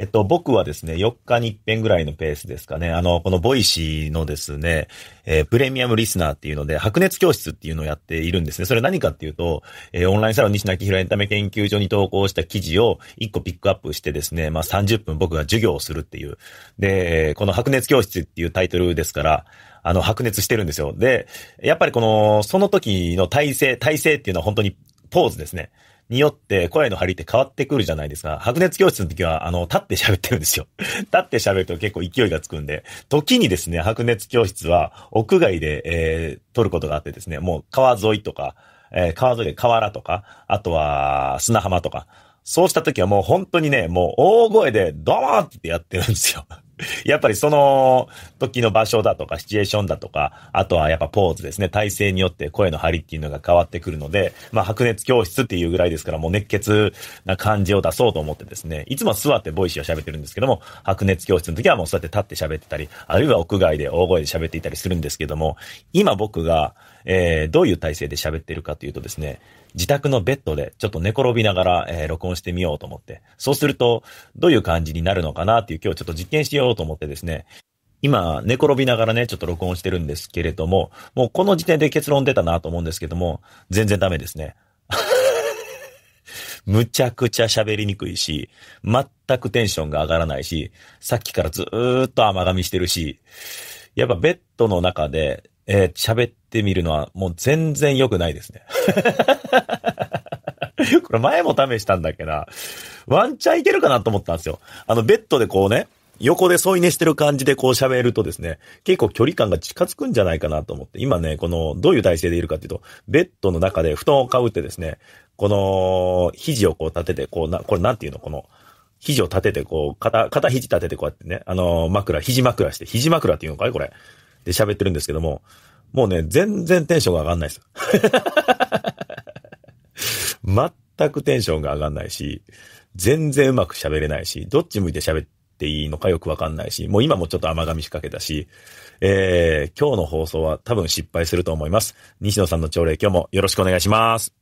えっと、僕はですね、4日に一遍ぐらいのペースですかね。あの、このボイシーのですね、えー、プレミアムリスナーっていうので、白熱教室っていうのをやっているんですね。それ何かっていうと、えー、オンラインサロン西明弘エンタメ研究所に投稿した記事を1個ピックアップしてですね、まあ、30分僕が授業をするっていう。で、この白熱教室っていうタイトルですから、あの、白熱してるんですよ。で、やっぱりこの、その時の体制、体制っていうのは本当にポーズですね。によって声の張りって変わってくるじゃないですか。白熱教室の時は、あの、立って喋ってるんですよ。立って喋ると結構勢いがつくんで、時にですね、白熱教室は屋外で、えー、撮ることがあってですね、もう川沿いとか、えー、川沿いで河原とか、あとは砂浜とか、そうした時はもう本当にね、もう大声で、ドーンってやってるんですよ。やっぱりその時の場所だとか、シチュエーションだとか、あとはやっぱポーズですね。体勢によって声の張りっていうのが変わってくるので、まあ白熱教室っていうぐらいですから、もう熱血な感じを出そうと思ってですね、いつも座ってボイシーを喋ってるんですけども、白熱教室の時はもうそうやって立って喋ってたり、あるいは屋外で大声で喋っていたりするんですけども、今僕が、えー、どういう体制で喋ってるかというとですね、自宅のベッドでちょっと寝転びながら、えー、録音してみようと思って、そうすると、どういう感じになるのかなっていう今日ちょっと実験しようと思ってですね、今、寝転びながらね、ちょっと録音してるんですけれども、もうこの時点で結論出たなと思うんですけども、全然ダメですね。むちゃくちゃ喋りにくいし、全くテンションが上がらないし、さっきからずーっと甘噛みしてるし、やっぱベッドの中で、えー、喋ってみるのはもう全然良くないですね。これ前も試したんだけど、ワンチャンいけるかなと思ったんですよ。あの、ベッドでこうね、横で添い寝してる感じでこう喋るとですね、結構距離感が近づくんじゃないかなと思って、今ね、この、どういう体勢でいるかっていうと、ベッドの中で布団をかぶってですね、この、肘をこう立てて、こうな、これなんていうのこの、肘を立てて、こう、肩、肩肘立ててこうやってね、あの枕、肘枕して、肘枕って言うのかいこれ。で喋ってるんですけども、もうね、全然テンションが上がんないです。全くテンションが上がんないし、全然うまく喋れないし、どっち向いて喋っていいのかよくわかんないし、もう今もちょっと甘噛み仕掛けたし、えー、今日の放送は多分失敗すると思います。西野さんの朝礼今日もよろしくお願いします。